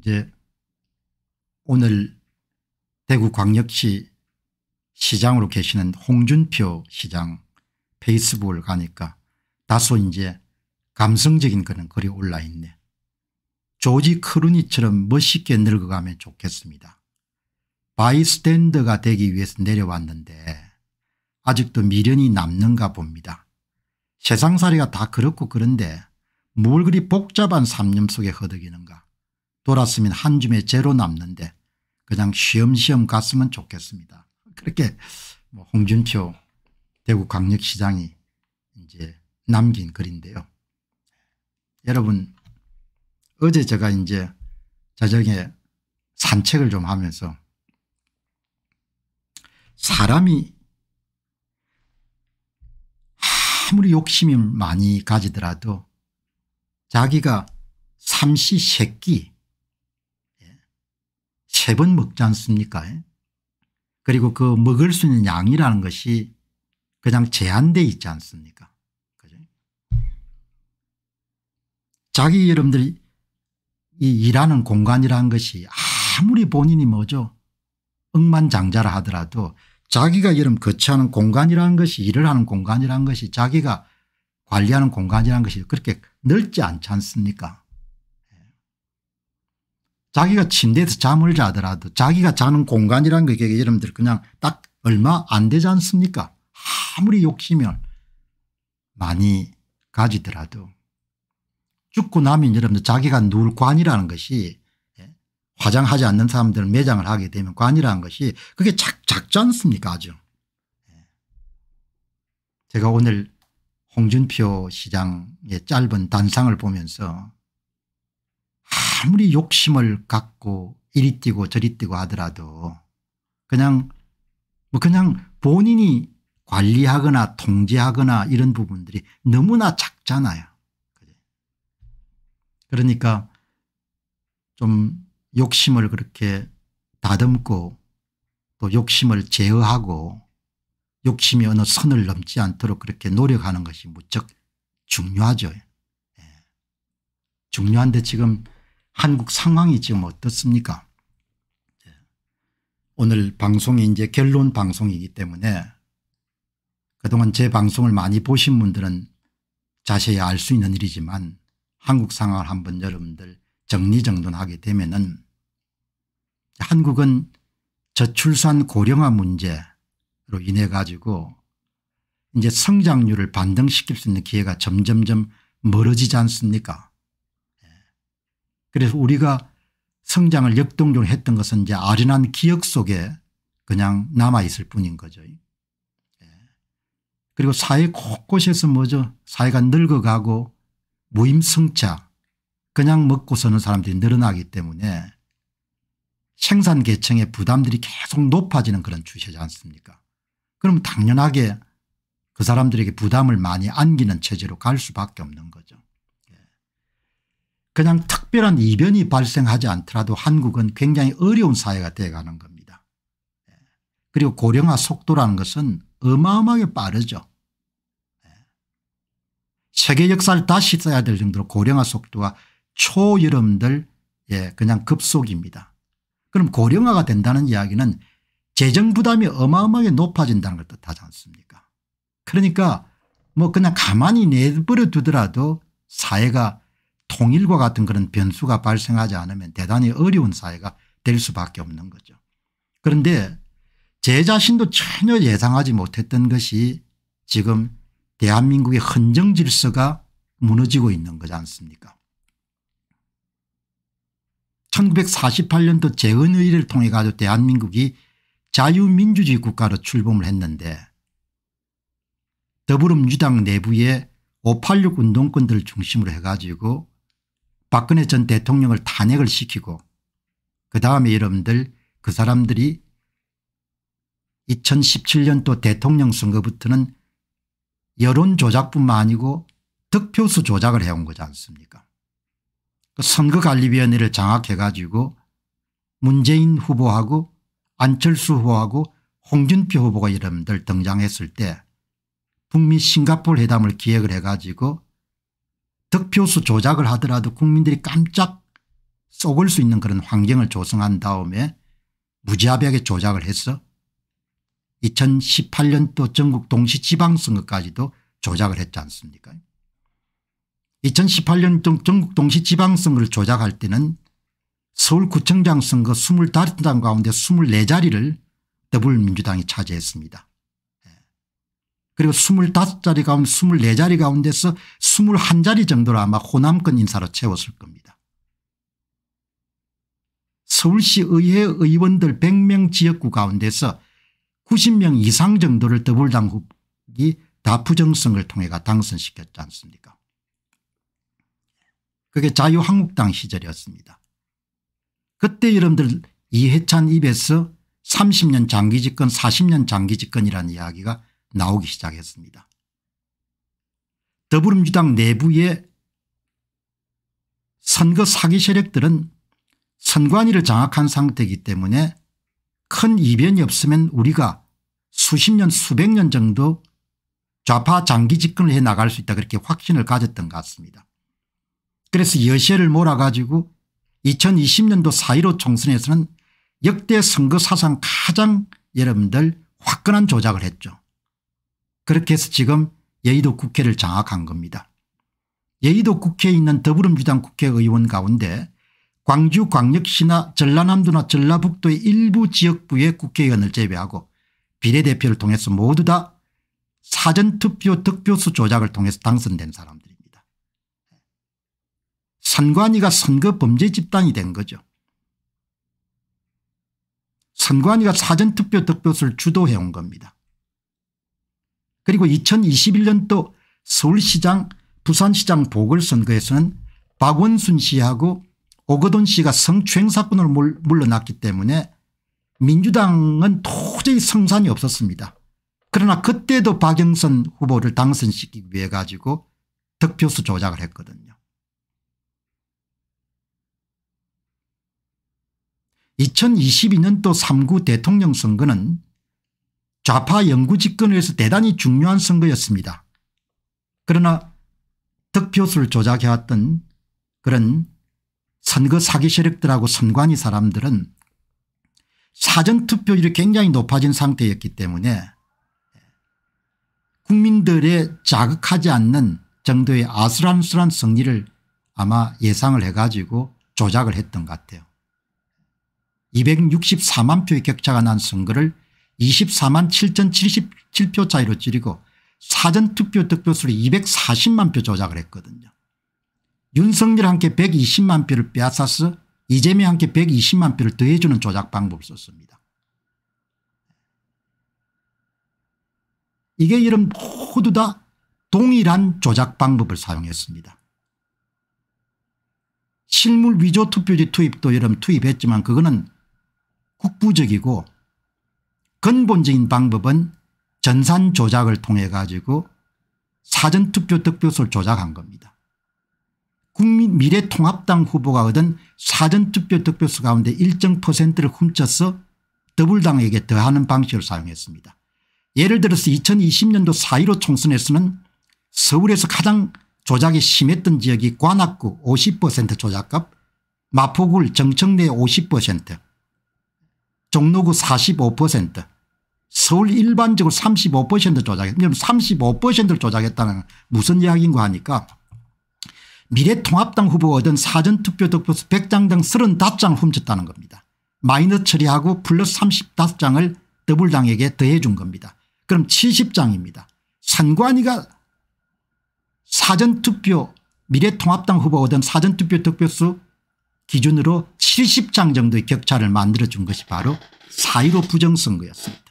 이제 오늘 대구광역시 시장으로 계시는 홍준표 시장 페이스북을 가니까 다소 이제 감성적인 그런 글이 올라있네. 조지 크루니처럼 멋있게 늙어가면 좋겠습니다. 바이스탠드가 되기 위해서 내려왔는데 아직도 미련이 남는가 봅니다. 세상살이가 다 그렇고 그런데 뭘 그리 복잡한 삼념 속에 허덕이는가. 돌았으면 한 줌에 제로 남는데 그냥 쉬엄쉬엄 갔으면 좋겠습니다. 그렇게 뭐 홍준표 대구광역시장이 이제 남긴 글인데요. 여러분 어제 제가 이제 저녁에 산책을 좀 하면서 사람이 아무리 욕심이 많이 가지더라도 자기가 삼시 세끼 세번 먹지 않습니까 그리고 그 먹을 수 있는 양이라는 것이 그냥 제한돼 있지 않습니까 그죠? 자기 여러분들이 이 일하는 공간이라는 것이 아무리 본인이 뭐죠 억만장자라 하더라도 자기가 여러분 거처하는 공간이라는 것이 일을 하는 공간이라는 것이 자기가 관리하는 공간이라는 것이 그렇게 넓지 않지 않습니까 자기가 침대에서 잠을 자더라도 자기가 자는 공간이라는 게 여러분들 그냥 딱 얼마 안 되지 않습니까 아무리 욕심을 많이 가지더라도 죽고 나면 여러분들 자기가 누울 관이라는 것이 예, 화장하지 않는 사람들은 매장을 하게 되면 관이라는 것이 그게 작, 작지 않습니까 아주. 예. 제가 오늘 홍준표 시장의 짧은 단상을 보면서 아무리 욕심을 갖고 이리 뛰고 저리 뛰고 하더라도 그냥 뭐 그냥 본인이 관리하거나 통제하거나 이런 부분들이 너무나 작잖아요. 그러니까 좀 욕심을 그렇게 다듬고 또 욕심을 제어하고 욕심이 어느 선을 넘지 않도록 그렇게 노력하는 것이 무척 중요하죠. 예. 중요한데 지금 한국 상황이 지금 어떻습니까 예. 오늘 방송이 이제 결론 방송이기 때문에 그동안 제 방송을 많이 보신 분들은 자세히 알 수 있는 일이지만 한국 상황을 한번 여러분들 정리정돈하게 되면 은 한국은 저출산 고령화 문제로 인해 가지고 이제 성장률을 반등시킬 수 있는 기회가 점점점 멀어지지 않습니까 그래서 우리가 성장을 역동적으로 했던 것은 이제 아련한 기억 속에 그냥 남아있을 뿐인 거죠. 예. 그리고 사회 곳곳에서 뭐죠 사회가 늙어가고 무임승차 그냥 먹고 사는 사람들이 늘어나기 때문에 생산계층의 부담들이 계속 높아지는 그런 추세지 않습니까 그럼 당연하게 그 사람들에게 부담을 많이 안기는 체제로 갈 수밖에 없는 거죠. 그냥 특별한 이변이 발생하지 않더라도 한국은 굉장히 어려운 사회가 돼가는 겁니다. 예. 그리고 고령화 속도라는 것은 어마어마하게 빠르죠. 예. 세계 역사를 다시 써야 될 정도로 고령화 속도가 초여름들 예, 그냥 급속입니다. 그럼 고령화가 된다는 이야기는 재정 부담이 어마어마하게 높아진다는 걸 뜻하지 않습니까 그러니까 뭐 그냥 가만히 내버려 두더라도 사회가 통일과 같은 그런 변수가 발생하지 않으면 대단히 어려운 사회가 될 수밖에 없는 거죠. 그런데 제 자신도 전혀 예상하지 못했던 것이 지금 대한민국의 헌정 질서가 무너지고 있는 거지 않습니까 1948년도 재헌의를 통해 가지고 대한민국이 자유민주주의 국가로 출범을 했는데 더불어민주당 내부의 586 운동권들을 중심으로 해가지고 박근혜 전 대통령을 탄핵을 시키고 그 다음에 여러분들 그 사람들이 2017년도 대통령 선거부터는 여론 조작뿐만 아니고 득표수 조작을 해온 거지 않습니까 그 선거관리위원회를 장악해 가지고 문재인 후보하고 안철수 후보하고 홍준표 후보가 여러분들 등장했을 때 북미 싱가폴 회담을 기획을 해가지고 득표수 조작을 하더라도 국민들이 깜짝 속을 수 있는 그런 환경을 조성한 다음에 무지하게 조작을 했어. 2018년도 전국 동시 지방선거까지도 조작을 했지 않습니까 2018년 전국 동시 지방선거를 조작할 때는 서울구청장 선거 25장 가운데 24자리를 더불민주당이 차지했습니다. 그리고 25자리 가운데 24자리 가운데서 21자리 정도를 아마 호남권 인사로 채웠을 겁니다. 서울시 의회 의원들 100명 지역구 가운데서 90명 이상 정도를 더불당국이 다부정성을 통해가 당선시켰지 않습니까 그게 자유한국당 시절이었습니다. 그때 여러분들 이해찬 입에서 30년 장기 집권 40년 장기 집권이라는 이야기가 나오기 시작했습니다. 더불어민주당 내부의 선거 사기 세력들은 선관위를 장악한 상태이기 때문에 큰 이변이 없으면 우리가 수십 년 수백 년 정도 좌파 장기 집권을 해나갈 수 있다 그렇게 확신을 가졌던 것 같습니다. 그래서 여세를 몰아가지고 2020년도 4.15 총선에서는 역대 선거 사상 가장 여러분들 화끈한 조작을 했죠. 그렇게 해서 지금 여의도 국회를 장악한 겁니다. 여의도 국회에 있는 더불어민주당 국회의원 가운데 광주 광역시나 전라남도나 전라북도의 일부 지역부의 국회의원을 제외하고 비례대표를 통해서 모두 다 사전투표 득표수 조작을 통해서 당선된 사람들입니다. 선관위가 선거 범죄 집단이 된 거죠. 선관위가 사전투표 득표수를 주도해온 겁니다. 그리고 2021년도 서울시장 부산시장 보궐선거에서는 박원순 씨하고 오거돈 씨가 성추행 사건으로 물러났기 때문에 민주당은 도저히 성산이 없었습니다. 그러나 그때도 박영선 후보를 당선시키기 위해 가지고 득표수 조작을 했거든요. 2022년도 3구 대통령 선거는 좌파 영구 집권에서 대단히 중요한 선거였습니다. 그러나 득표수를 조작해왔던 그런 선거 사기 세력들하고 선관위 사람들은 사전투표율이 굉장히 높아진 상태였기 때문에 국민들의 자극하지 않는 정도의 아슬아슬한 승리를 아마 예상을 해가지고 조작을 했던 것 같아요. 264만 표의 격차가 난 선거를 24만 7,077표 차이로 찌이고 사전투표 득표수를 240만 표 조작을 했거든요. 윤석열 함께 120만 표를 빼앗아서 이재명 함께 120만 표를 더해주는 조작 방법을 썼습니다. 이게 이런 모두 다 동일한 조작 방법을 사용했습니다. 실물 위조 투표지 투입도 여러분 투입했지만 그거는 국부적이고 근본적인 방법은 전산 조작을 통해 가지고 사전투표 득표수를 조작한 겁니다. 국민 미래통합당 후보가 얻은 사전투표 득표수 가운데 일정 퍼센트를 훔쳐서 더불당에게 더하는 방식을 사용했습니다. 예를 들어서 2020년도 4.15 총선에서는 서울에서 가장 조작이 심했던 지역이 관악구 50% 조작값 마포구 정청래 50% 종로구 45% 서울 일반적으로 35% 조작했다. 35%를 조작했다는 무슨 이야기인가 하니까 미래통합당 후보가 얻은 사전투표 득표수 100장 당 35장 훔쳤다는 겁니다. 마이너 처리하고 플러스 35장을 더블당에게 더해 준 겁니다. 그럼 70장입니다. 선관위가 사전투표 미래통합당 후보가 얻은 사전투표 득표수 기준으로 70장 정도의 격차를 만들어준 것이 바로 4.15 부정선거였습니다.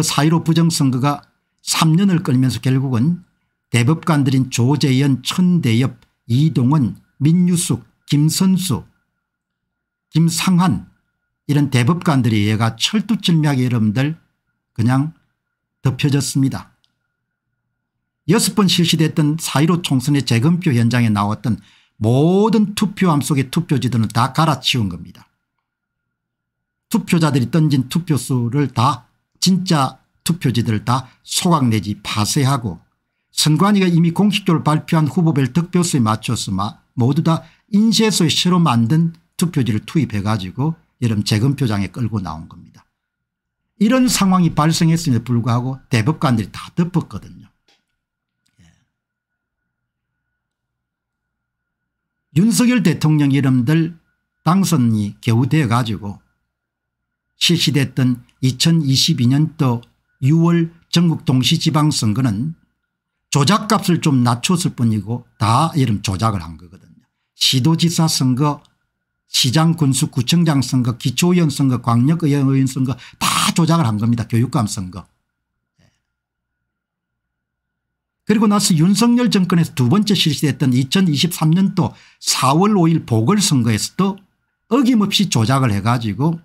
그4.15 부정선거가 3년을 끌면서 결국은 대법관들인 조재현 천대엽 이동은 민유숙 김선수 김상환 이런 대법관들이의가 철두철미하게 여러분들 그냥 덮여졌습니다. 여섯 번 실시됐던 4.15 총선의 재검표 현장에 나왔던 모든 투표함 속의 투표지들은 다 갈아치운 겁니다. 투표자들이 던진 투표수를 다 진짜 투표지들을 다 소각 내지 파쇄하고 선관위가 이미 공식적으로 발표한 후보별 득표수에 맞춰서 모두 다 인쇄소에 새로 만든 투표지를 투입해 가지고 여름 재검표장에 끌고 나온 겁니다. 이런 상황이 발생했음에도 불구하고 대법관들이 다 덮었거든요. 예. 윤석열 대통령 이름들 당선이 겨우 되어 가지고 실시됐던 2022년도 6월 전국 동시지방선거는 조작값을 좀 낮췄을 뿐이고 다 이름 조작을 한 거거든요. 시도지사 선거 시장 군수 구청장 선거 기초의원 선거 광역의원 선거 다 조작을 한 겁니다. 교육감 선거. 예. 그리고 나서 윤석열 정권에서 두 번째 실시됐던 2023년도 4월 5일 보궐선거에서도 어김없이 조작을 해가지고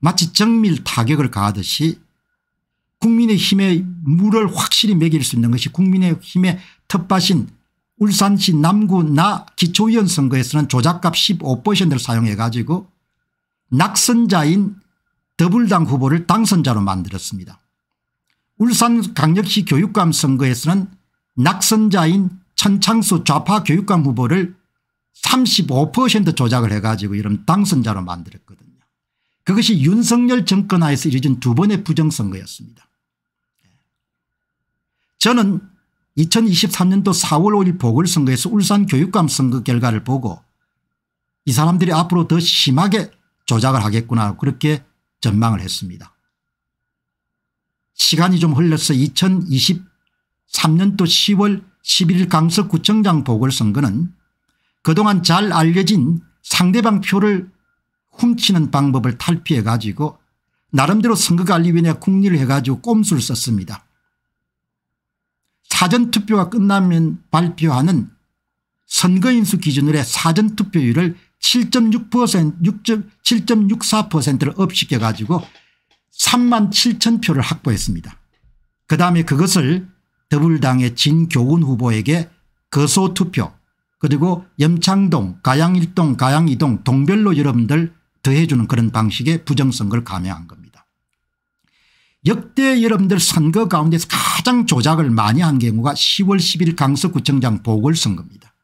마치 정밀 타격을 가하듯이 국민의힘의 물을 확실히 매길 수 있는 것이 국민의힘의 텃밭인 울산시 남구 나 기초위원 선거에서는 조작값 15%를 사용해 가지고 낙선자인 더불당 후보를 당선자로 만들었습니다. 울산 강력시 교육감 선거에서는 낙선자인 천창수 좌파 교육감 후보를 35% 조작을 해가지고 이런 당선자로 만들었거든요. 그것이 윤석열 정권 하에서 이뤄진 두 번의 부정선거였습니다. 저는 2023년도 4월 5일 보궐선거에서 울산 교육감 선거 결과를 보고 이 사람들이 앞으로 더 심하게 조작을 하겠구나 그렇게 전망을 했습니다. 시간이 좀 흘러서 2023년도 10월 11일 강서구청장 보궐선거는 그동안 잘 알려진 상대방 표를 훔치는 방법을 탈피해 가지고 나름대로 선거관리위원회 국리를 해 가지고 꼼수를 썼습니다. 사전투표가 끝나면 발표하는 선거인수 기준으로 의 사전투표율을 7.6% 7.64%를 업시켜 가지고 3만 7천 표를 확보했습니다. 그다음에 그것을 더불당의 진교훈 후보에게 거소투표 그리고 염창동 가양1동가양2동 동별로 여러분들 더해주는 그런 방식의 부정선거를 감행한 겁니다. 역대 여러분들 선거 가운데서 가장 조작을 많이 한 경우가 10월 10일 강서구청장 보궐선거입니다.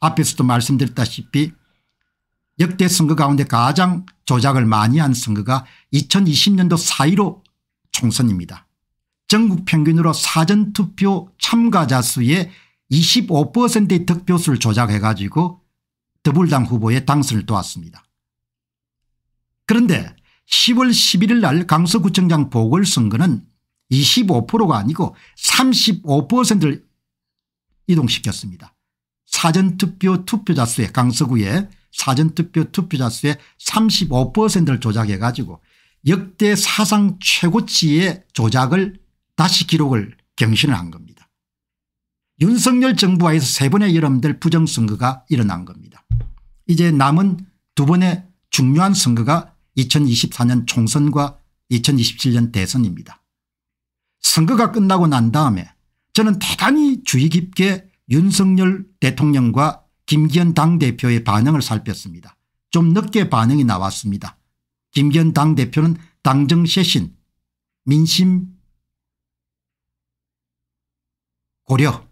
앞에서도 말씀드렸다시피 역대 선거 가운데 가장 조작을 많이 한 선거가 2020년도 4.15 총선입니다. 전국 평균으로 사전투표 참가자 수의 25%의 득표수를 조작해 가지고 더불당 후보의 당선을 도왔습니다. 그런데 10월 11일 날 강서구청장 보궐선거는 25%가 아니고 35%를 이동시켰습니다. 사전투표 투표자 수의 강서구에 사전투표 투표자 수의 35%를 조작해 가지고 역대 사상 최고치의 조작을 다시 기록을 경신을 한 겁니다. 윤석열 정부와에서세 번의 여러분들 부정선거가 일어난 겁니다. 이제 남은 두 번의 중요한 선거가 2024년 총선과 2027년 대선입니다. 선거가 끝나고 난 다음에 저는 대단히 주의 깊게 윤석열 대통령과 김기현 당대표의 반응을 살폈습니다. 좀 늦게 반응이 나왔습니다. 김기현 당대표는 당정 쇄신 민심 고려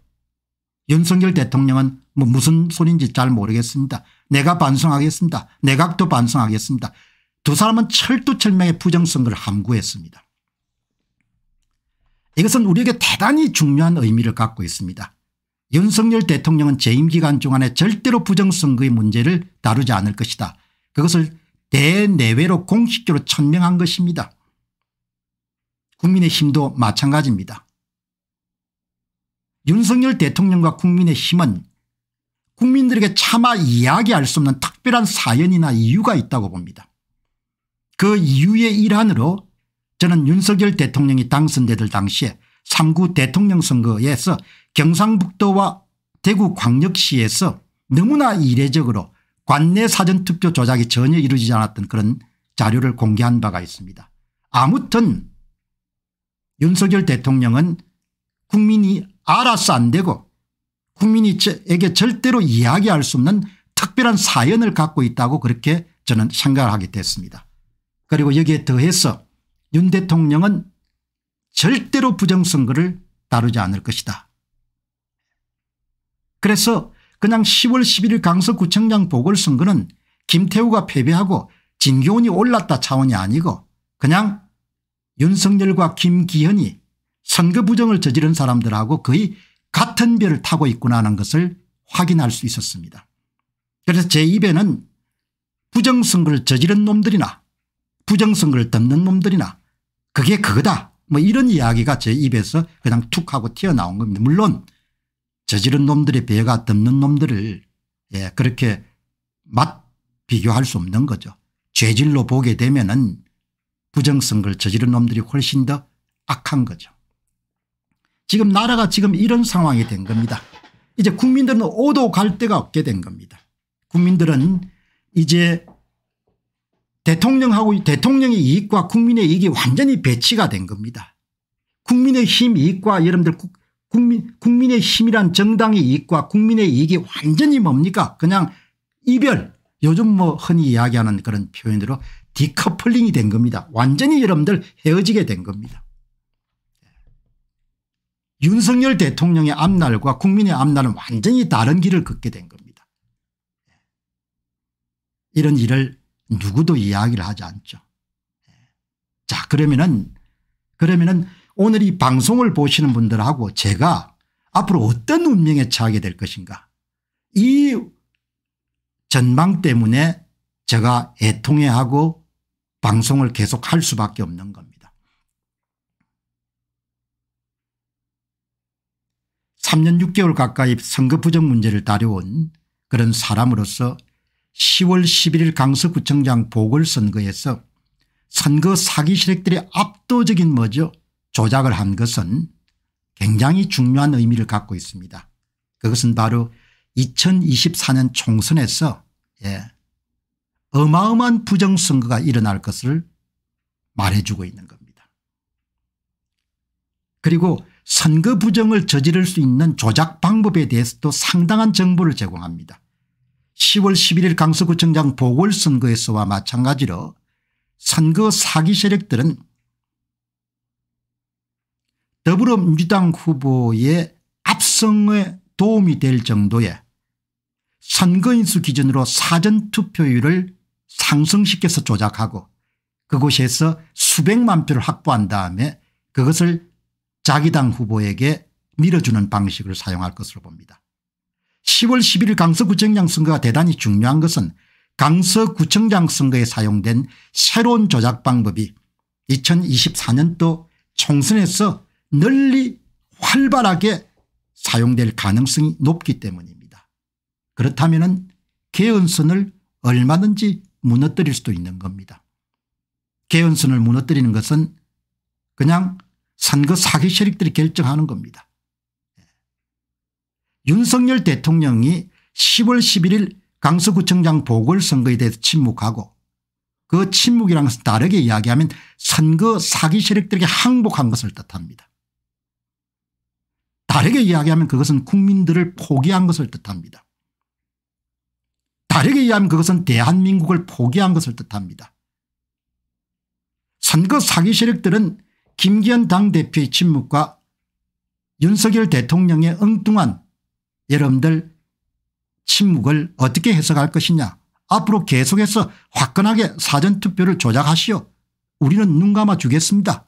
윤석열 대통령은 뭐 무슨 소린지 잘 모르겠습니다. 내가 반성하겠습니다. 내각도 반성하겠습니다. 두 사람은 철두철명의 부정선거를 함구했습니다. 이것은 우리에게 대단히 중요한 의미를 갖고 있습니다. 윤석열 대통령은 재임 기간 중안에 절대로 부정선거의 문제를 다루지 않을 것이다. 그것을 대내외로 공식적으로 천명한 것입니다. 국민의힘도 마찬가지입니다. 윤석열 대통령과 국민의힘은 국민들에게 차마 이야기할 수 없는 특별한 사연이나 이유가 있다고 봅니다. 그 이유의 일환으로 저는 윤석열 대통령이 당선되들 당시에 3구 대통령 선거에서 경상북도와 대구 광역시에서 너무나 이례적으로 관내 사전투표 조작이 전혀 이루어지지 않았던 그런 자료를 공개한 바가 있습니다. 아무튼 윤석열 대통령은 국민이 알아서 안 되고 국민에게 절대로 이야기할 수 없는 특별한 사연을 갖고 있다고 그렇게 저는 생각을 하게 됐습니다. 그리고 여기에 더해서 윤 대통령은 절대로 부정선거를 다루지 않을 것이다. 그래서 그냥 10월 11일 강서구청장 보궐선거는 김태우가 패배하고 진교훈이 올랐다 차원이 아니고 그냥 윤석열과 김기현이 선거 부정을 저지른 사람들하고 거의 같은 배를 타고 있구나 하는 것을 확인할 수 있었습니다. 그래서 제 입에는 부정선거를 저지른 놈들이나 부정선거를 덮는 놈들이나 그게 그거다 뭐 이런 이야기가 제 입에서 그냥 툭 하고 튀어나온 겁니다. 물론 저지른 놈들의 배가 덮는 놈들을 예, 그렇게 맛 비교할 수 없는 거죠. 죄질로 보게 되면 은 부정선거를 저지른 놈들이 훨씬 더 악한 거죠. 지금 나라가 지금 이런 상황이 된 겁니다. 이제 국민들은 오도 갈 데가 없게 된 겁니다. 국민들은 이제 대통령하고 대통령의 이익과 국민의 이익이 완전히 배치가 된 겁니다. 국민의 힘 이익과 여러분들 국민, 국민의 힘이란 정당의 이익과 국민의 이익이 완전히 뭡니까 그냥 이별 요즘 뭐 흔히 이야기하는 그런 표현으로 디커플링이 된 겁니다. 완전히 여러분들 헤어지게 된 겁니다. 윤석열 대통령의 앞날과 국민의 앞날은 완전히 다른 길을 걷게 된 겁니다. 예. 이런 일을 누구도 이야기를 하지 않죠. 예. 자 그러면은 그러면은 오늘 이 방송을 보시는 분들하고 제가 앞으로 어떤 운명에 처하게 될 것인가 이 전망 때문에 제가 애통해하고 방송을 계속할 수밖에 없는 겁니다. 3년 6개월 가까이 선거 부정 문제를 다려온 그런 사람으로서 10월 11일 강서구청장 보궐선거에서 선거 사기 실력들의 압도적인 뭐죠 조작을 한 것은 굉장히 중요한 의미를 갖고 있습니다. 그것은 바로 2024년 총선에서 예, 어마어마한 부정선거가 일어날 것을 말해주고 있는 겁니다. 그리고 선거 부정을 저지를 수 있는 조작 방법에 대해서도 상당한 정보를 제공합니다. 10월 11일 강서구청장 보궐선거에서와 마찬가지로 선거 사기 세력들은 더불어민주당 후보의 압승에 도움이 될 정도의 선거인수 기준으로 사전투표율을 상승시켜서 조작하고 그곳에서 수백만 표를 확보한 다음에 그것을 자기당 후보에게 밀어주는 방식을 사용할 것으로 봅니다. 10월 11일 강서구청장 선거가 대단히 중요한 것은 강서구청장 선거에 사용된 새로운 조작 방법이 2024년도 총선에서 널리 활발하게 사용될 가능성이 높기 때문입니다. 그렇다면 개헌선을 얼마든지 무너뜨릴 수도 있는 겁니다. 개헌선을 무너뜨리는 것은 그냥 선거 그 사기 세력들이 결정하는 겁니다. 예. 윤석열 대통령이 10월 11일 강서구청장 보궐선거에 대해서 침묵하고 그침묵이라는 것은 다르게 이야기하면 선거 그 사기 세력들에게 항복한 것을 뜻합니다. 다르게 이야기하면 그것은 국민들을 포기한 것을 뜻합니다. 다르게 이야기하면 그것은 대한민국을 포기한 것을 뜻합니다. 선거 그 사기 세력들은 김기현 당대표의 침묵과 윤석열 대통령의 엉뚱한 여러분들 침묵을 어떻게 해석할 것이냐 앞으로 계속해서 화끈하게 사전투표를 조작하시오 우리는 눈 감아 주겠습니다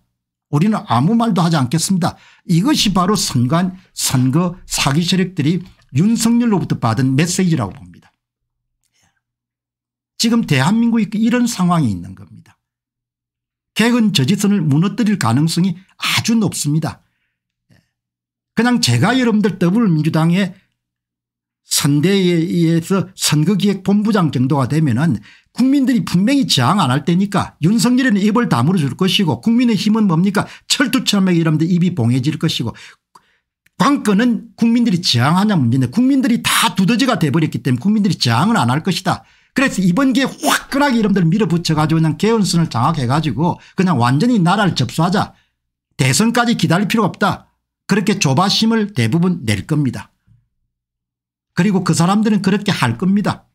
우리는 아무 말도 하지 않겠습니다 이것이 바로 선관 선거 사기 세력들이 윤석열로부터 받은 메시지라고 봅니다 지금 대한민국이 이런 상황이 있는 겁니다 개헌 저지선을 무너뜨릴 가능성이 아주 높습니다. 그냥 제가 여러분들 더불어민주당의 선대에 서 선거기획본부장 정도가 되면 은 국민들이 분명히 저항 안할 테니까 윤석열에 입을 다물어 줄 것이고 국민의힘은 뭡니까 철두참하게 여러분들 입이 봉해질 것이고 관건은 국민들이 저항하냐 문제인데 국민들이 다 두더지가 돼버렸기 때문에 국민들이 저항을 안 할 것이다. 그래서 이번 기회에 화끈하게 이름들 밀어붙여가지고 그냥 개헌선을 장악해가지고 그냥 완전히 나라를 접수하자. 대선까지 기다릴 필요 가 없다. 그렇게 조바심을 대부분 낼 겁니다. 그리고 그 사람들은 그렇게 할 겁니다.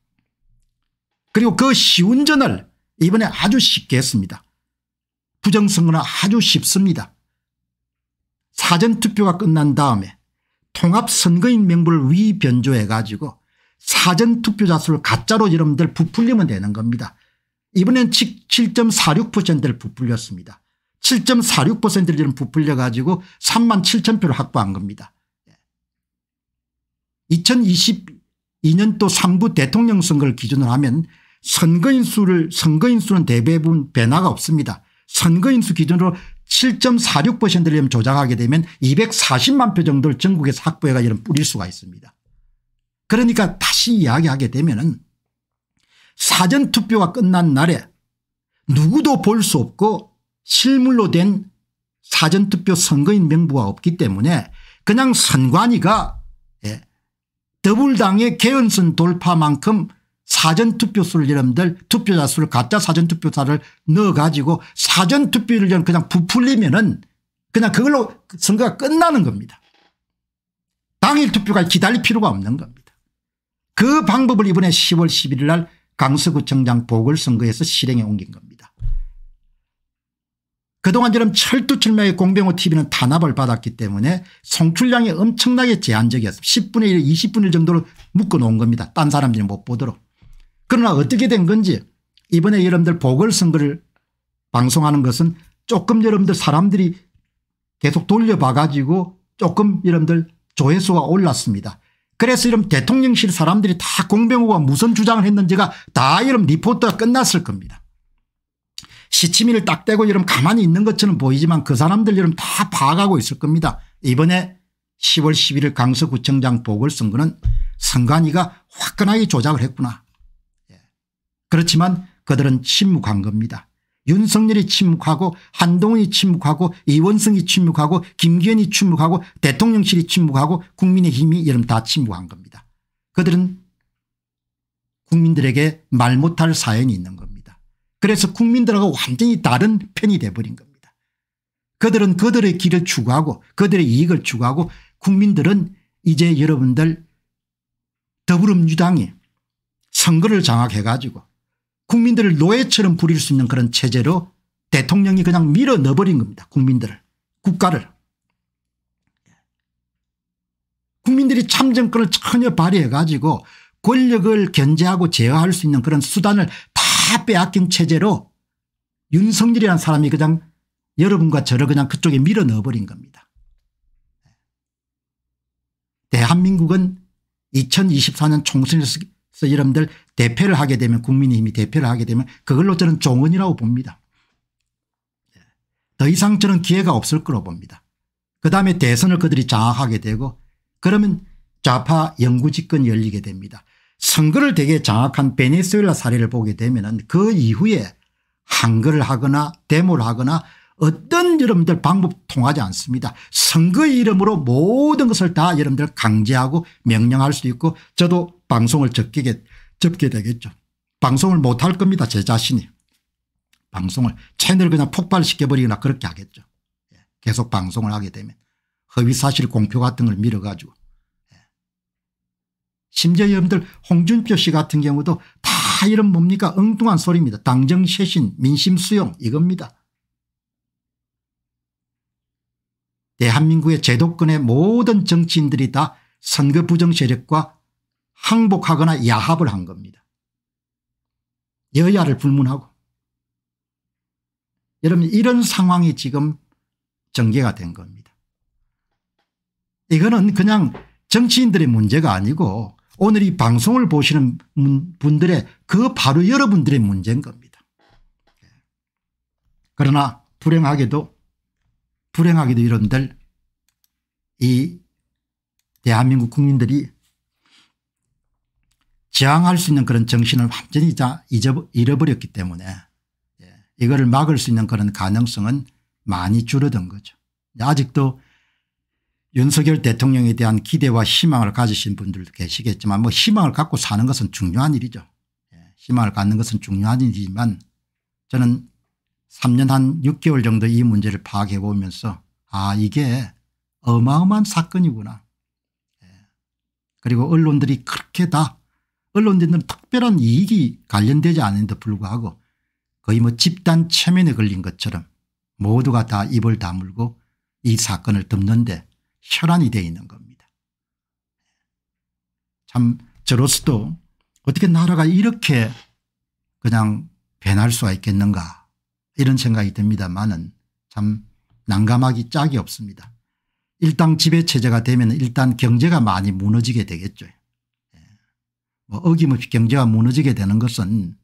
그리고 그 시운전을 이번에 아주 쉽게 했습니다. 부정선거는 아주 쉽습니다. 사전투표가 끝난 다음에 통합선거인 명부를 위변조해가지고 사전투표자 수를 가짜로 여러분들 부풀리면 되는 겁니다. 이번엔 7.46%를 부풀렸습니다. 7.46%를 지금 부풀려 가지고 3만 7천 표를 확보한 겁니다. 2022년도 예. 3부 대통령 선거를 기준으로 하면 선거인 수를 선거인 수는 대부분 변화가 없습니다. 선거인 수 기준으로 7.46%를 조작하게 되면 240만 표 정도를 전국에서 확보해가 이런 뿌릴 수가 있습니다. 그러니까 다시 이야기하게 되면은 사전투표가 끝난 날에 누구도 볼 수 없고 실물로 된 사전투표 선거인 명부가 없기 때문에 그냥 선관위가 예, 더불당의 개헌선 돌파만큼 사전투표수를 여러분들 투표자 수를 가짜 사전투표사를 넣어가지고 사전투표를 그냥 부풀리면 은 그냥 그걸로 선거가 끝나는 겁니다. 당일 투표가 기다릴 필요가 없는 겁니다. 그 방법을 이번에 10월 11일 날 강서구청장 보궐선거에서 실행해 옮긴 겁니다. 그동안처럼 철두철미하게 공병호 TV는 탄압을 받았기 때문에 송출량이 엄청나게 제한적이었습니다. 10분의 1, 20분의 1 정도로 묶어놓은 겁니다. 딴 사람들이 못 보도록. 그러나 어떻게 된 건지 이번에 여러분들 보궐선거를 방송하는 것은 조금 여러분들 사람들이 계속 돌려봐 가지고 조금 여러분들 조회수가 올랐습니다. 그래서 이런 대통령실 사람들이 다 공병호가 무슨 주장을 했는지가 다 이런 리포트가 끝났을 겁니다. 시치미를 딱 떼고 이런 가만히 있는 것처럼 보이지만 그 사람들 이름 다 파악하고 있을 겁니다. 이번에 10월 11일 강서구청장 보궐선거는 선관위가 화끈하게 조작을 했구나. 예. 그렇지만 그들은 침묵한 겁니다. 윤석열이 침묵하고 한동훈이 침묵하고 이원승이 침묵하고 김기현이 침묵하고 대통령실이 침묵하고 국민의힘이 여러분 다 침묵한 겁니다. 그들은 국민들에게 말 못할 사연이 있는 겁니다. 그래서 국민들하고 완전히 다른 편이 돼버린 겁니다. 그들은 그들의 길을 추구하고 그들의 이익을 추구하고 국민들은 이제 여러분들 더불어민주당이 선거를 장악해가지고 국민들을 노예처럼 부릴 수 있는 그런 체제로 대통령이 그냥 밀어 넣어버린 겁니다. 국민들을 국가를. 국민들이 참정권을 전혀 발휘해 가지고 권력을 견제하고 제어할 수 있는 그런 수단을 다 빼앗긴 체제로 윤석열이라는 사람이 그냥 여러분과 저를 그냥 그쪽에 밀어 넣어버린 겁니다. 대한민국은 2024년 총선에서 여러분들 대표를 하게 되면 국민의힘이 대표를 하게 되면 그걸로 저는 종언이라고 봅니다. 더 이상 저는 기회가 없을 거로 봅니다. 그다음에 대선을 그들이 장악하게 되고 그러면 좌파 영구집권 열리게 됩니다. 선거를 되게 장악한 베네수엘라 사례를 보게 되면 그 이후에 한글을 하거나 데모를 하거나 어떤 여러분들 방법 통하지 않습니다. 선거의 이름으로 모든 것을 다 여러분들 강제하고 명령할 수도 있고 저도 방송을 적게 접게 되겠죠. 방송을 못할 겁니다. 제 자신이. 방송을 채널 그냥 폭발시켜버리거나 그렇게 하겠죠. 예, 계속 방송을 하게 되면 허위사실 공표 같은 걸 밀어가지고 예. 심지어 여러분들 홍준표 씨 같은 경우도 다 이런 뭡니까 엉뚱한 소리입니다. 당정 쇄신 민심 수용 이겁니다. 대한민국의 제도권의 모든 정치인들이 다 선거 부정 세력과 항복하거나 야합을 한 겁니다. 여야를 불문하고. 여러분 이런 상황이 지금 전개가 된 겁니다. 이거는 그냥 정치인들의 문제가 아니고 오늘 이 방송을 보시는 분들의 그 바로 여러분들의 문제인 겁니다. 그러나 불행하게도 불행하게도 이런들 이 대한민국 국민들이 저항할 수 있는 그런 정신을 완전히 다 잃어버렸기 때문에 예, 이거를 막을 수 있는 그런 가능성은 많이 줄어든 거죠. 아직도 윤석열 대통령에 대한 기대와 희망을 가지신 분들도 계시겠지만 뭐 희망을 갖고 사는 것은 중요한 일이죠. 예, 희망을 갖는 것은 중요한 일이지만 저는 3년 한 6개월 정도 이 문제를 파악해 보면서 아 이게 어마어마한 사건이구나. 예, 그리고 언론들이 그렇게 다 언론들은 특별한 이익이 관련되지 않은데 불구하고 거의 뭐 집단 체면에 걸린 것처럼 모두가 다 입을 다물고 이 사건을 덮는데 혈안이 되어 있는 겁니다. 참 저로서도 어떻게 나라가 이렇게 그냥 변할 수가 있겠는가 이런 생각이 듭니다만은 참 난감하기 짝이 없습니다. 일당 지배체제가 되면 일단 경제가 많이 무너지게 되겠죠. 뭐 어김없이 경제가 무너지게 되는 것은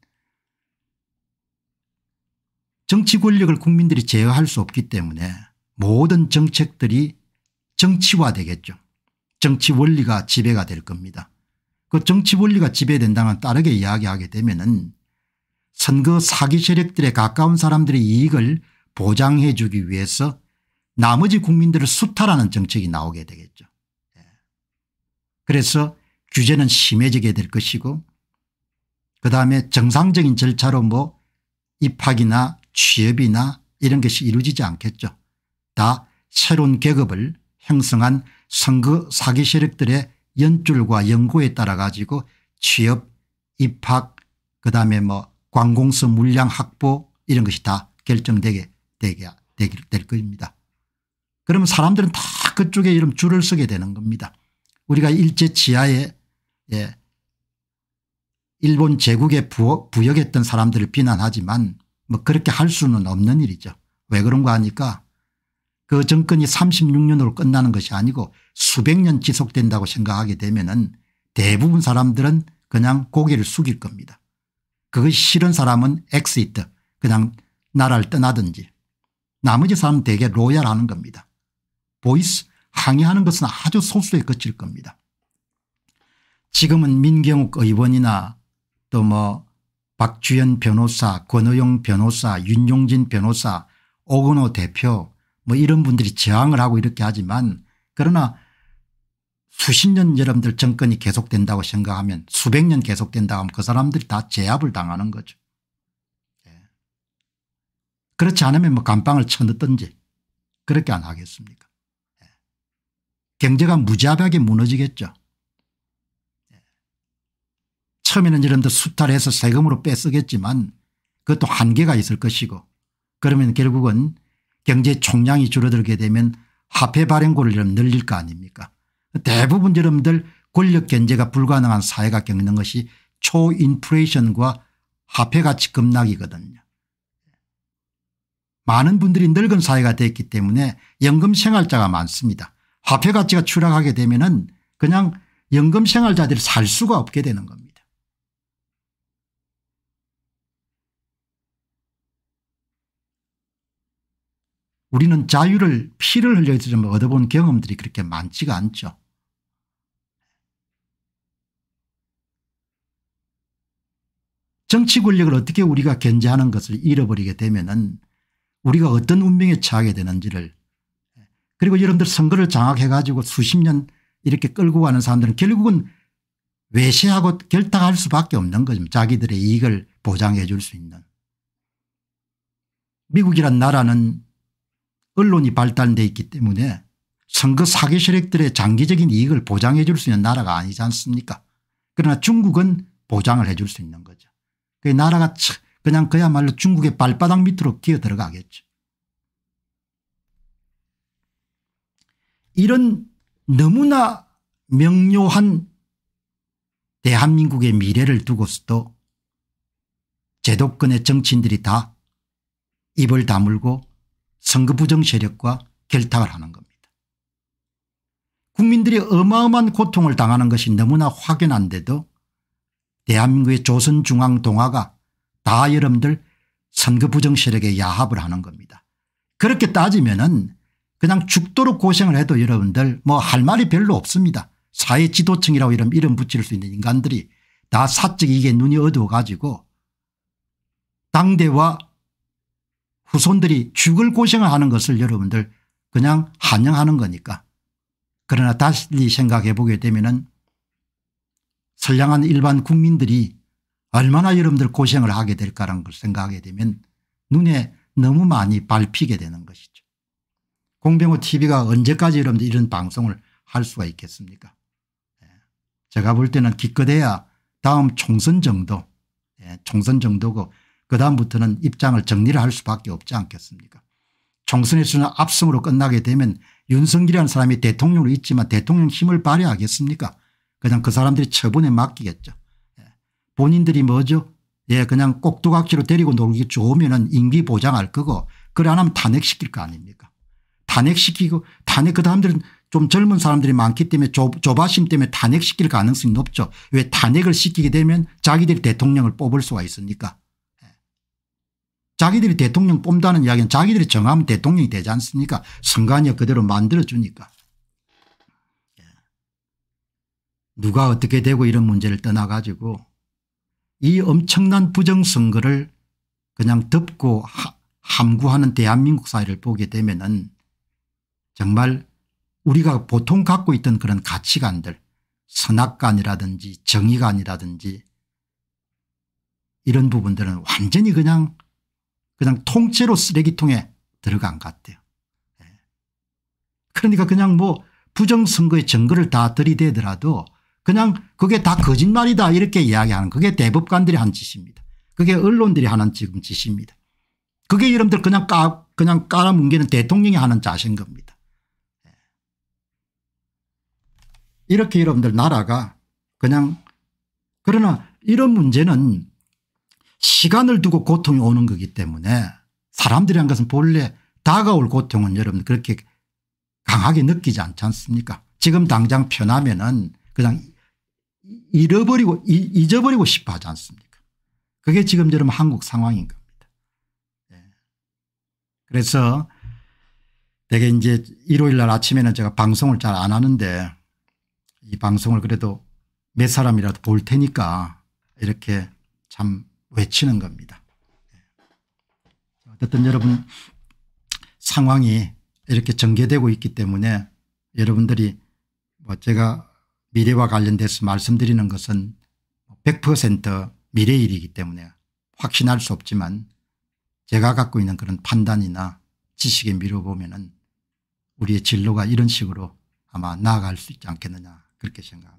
정치 권력을 국민들이 제어할 수 없기 때문에 모든 정책들이 정치화되겠죠. 정치 원리가 지배가 될 겁니다. 그 정치 원리가 지배된다면 따르게 이야기하게 되면 은 선거 사기 세력들에 가까운 사람들의 이익을 보장해 주기 위해서 나머지 국민들을 수탈하는 정책이 나오게 되겠죠. 예. 그래서 규제는 심해지게 될 것이고 그다음에 정상적인 절차로 뭐 입학이나 취업이나 이런 것이 이루어지지 않겠죠. 다 새로운 계급을 형성한 선거 사기 세력들의 연줄과 연구에 따라 가지고 취업 입학 그다음에 뭐 관공서 물량 확보 이런 것이 다 결정되게 되게 될 겁니다. 그러면 사람들은 다 그쪽에 이런 줄을 서게 되는 겁니다. 우리가 일제 지하에 예. 일본 제국에 부어, 역했던 사람들을 비난하지만 뭐 그렇게 할 수는 없는 일이죠. 왜 그런가 하니까 그 정권이 36년으로 끝나는 것이 아니고 수백 년 지속된다고 생각하게 되면은 대부분 사람들은 그냥 고개를 숙일 겁니다. 그것 싫은 사람은 엑스이트 그냥 나라를 떠나든지 나머지 사람은 대개 로얄하는 겁니다. 보이스 항의하는 것은 아주 소수에 그칠 겁니다. 지금은 민경욱 의원이나 또 뭐 박주현 변호사 권호용 변호사 윤용진 변호사 오근호 대표 뭐 이런 분들이 저항을 하고 이렇게 하지만 그러나 수십 년 여러분들 정권이 계속된다고 생각하면 수백 년 계속된다고 하면 그 사람들이 다 제압을 당하는 거죠. 예. 그렇지 않으면 뭐 감방을 쳐넣든지 그렇게 안 하겠습니까. 예. 경제가 무자비하게 무너지겠죠. 처음에는 이런 데 수탈해서 세금으로 빼쓰겠지만 그것도 한계가 있을 것이고 그러면 결국은 경제 총량이 줄어들게 되면 화폐 발행고를 늘릴 거 아닙니까 대부분 여러분들 권력 견제가 불가능한 사회가 겪는 것이 초인플레이션과 화폐가치 급락이거든요. 많은 분들이 늙은 사회가 됐기 때문에 연금 생활자가 많습니다. 화폐가치가 추락하게 되면 은 그냥 연금 생활자들이 살 수가 없게 되는 겁니다. 우리는 자유를 피를 흘려서 얻어본 경험들이 그렇게 많지가 않죠. 정치 권력을 어떻게 우리가 견제하는 것을 잃어버리게 되면 은 우리가 어떤 운명에 처하게 되는지를 그리고 여러분들 선거를 장악해 가지고 수십 년 이렇게 끌고 가는 사람들은 결국은 외세하고 결탁할 수밖에 없는 거죠. 자기들의 이익을 보장해 줄 수 있는. 미국이란 나라는 언론이 발달되어 있기 때문에 선거 사기 세력들의 장기적인 이익을 보장해 줄 수 있는 나라가 아니지 않습니까 그러나 중국은 보장을 해 줄 수 있는 거죠. 그 나라가 그냥 그야말로 중국의 발바닥 밑으로 기어 들어가겠죠. 이런 너무나 명료한 대한민국의 미래를 두고서도 제도권의 정치인들이 다 입을 다물고 선거 부정 세력과 결탁을 하는 겁니다. 국민들이 어마어마한 고통을 당하는 것이 너무나 확연한데도 대한민국의 조선중앙동화가 다 여러분들 선거 부정 세력에 야합을 하는 겁니다. 그렇게 따지면 은 그냥 죽도록 고생을 해도 여러분들 뭐 할 말이 별로 없습니다. 사회 지도층이라고 이름, 이름 붙일 수 있는 인간들이 다 사적 이게 눈이 어두워 가지고 당대와 후손들이 죽을 고생을 하는 것을 여러분들 그냥 환영하는 거니까. 그러나 다시 생각해 보게 되면은 선량한 일반 국민들이 얼마나 여러분들 고생을 하게 될까라는 걸 생각하게 되면 눈에 너무 많이 밟히게 되는 것이죠. 공병호 tv가 언제까지 여러분들 이런 방송을 할 수가 있겠습니까 예. 제가 볼 때는 기껏해야 다음 총선 정도 예, 총선 정도고 그다음부터는 입장을 정리를 할 수밖에 없지 않겠습니까 총선에서는 압승으로 끝나게 되면 윤석열이라는 사람이 대통령으로 있지만 대통령 힘을 발휘하겠습니까 그냥 그 사람들이 처분에 맡기겠죠. 예. 본인들이 뭐죠 예 그냥 꼭두각시로 데리고 놀기 좋으면 은 임기 보장할 거고 그래 안 하면 탄핵시킬 거 아닙니까 탄핵시키고 탄핵 그 다음들은 좀 젊은 사람들이 많기 때문에 좁, 아심 때문에 탄핵시킬 가능성이 높죠. 왜 탄핵을 시키게 되면 자기들이 대통령을 뽑을 수가 있으니까 자기들이 대통령 뽑다는 이야기는 자기들이 정하면 대통령이 되지 않습니까 선관위 그대로 만들어주니까. 예. 누가 어떻게 되고 이런 문제를 떠나가지고 이 엄청난 부정선거를 그냥 덮고 함구하는 대한민국 사회를 보게 되면 은 정말 우리가 보통 갖고 있던 그런 가치관들 선악관이라든지 정의관이라든지 이런 부분들은 완전히 그냥 그냥 통째로 쓰레기통에 들어간 것 같아요. 예. 그러니까 그냥 뭐 부정선거의 증거를 다 들이대더라도 그냥 그게 다 거짓말이다 이렇게 이야기하는 그게 대법관들이 한 짓입니다. 그게 언론들이 하는 지금 짓입니다. 그게 여러분들 그냥 까 그냥 깔아뭉개는 대통령이 하는 자신 겁니다. 예. 이렇게 여러분들 나라가 그냥 그러나 이런 문제는 시간을 두고 고통이 오는 거기 때문에 사람들이란 것은 본래 다가올 고통은 여러분 그렇게 강하게 느끼지 않지 않습니까 지금 당장 편하면은 그냥 잃어버리고 잊어버리고 싶어 하지 않습니까 그게 지금 여러분 한국 상황인 겁니다. 네. 그래서 되게 이제 일요일 날 아침에는 제가 방송을 잘 안 하는데 이 방송을 그래도 몇 사람이라도 볼 테니까 이렇게 참 외치는 겁니다. 어쨌든 여러분 상황이 이렇게 전개되고 있기 때문에 여러분들이 뭐 제가 미래와 관련돼서 말씀드리는 것은 100% 미래 일이기 때문에 확신할 수 없지만 제가 갖고 있는 그런 판단이나 지식에 미뤄보면 우리의 진로가 이런 식으로 아마 나아갈 수 있지 않겠느냐 그렇게 생각합니다.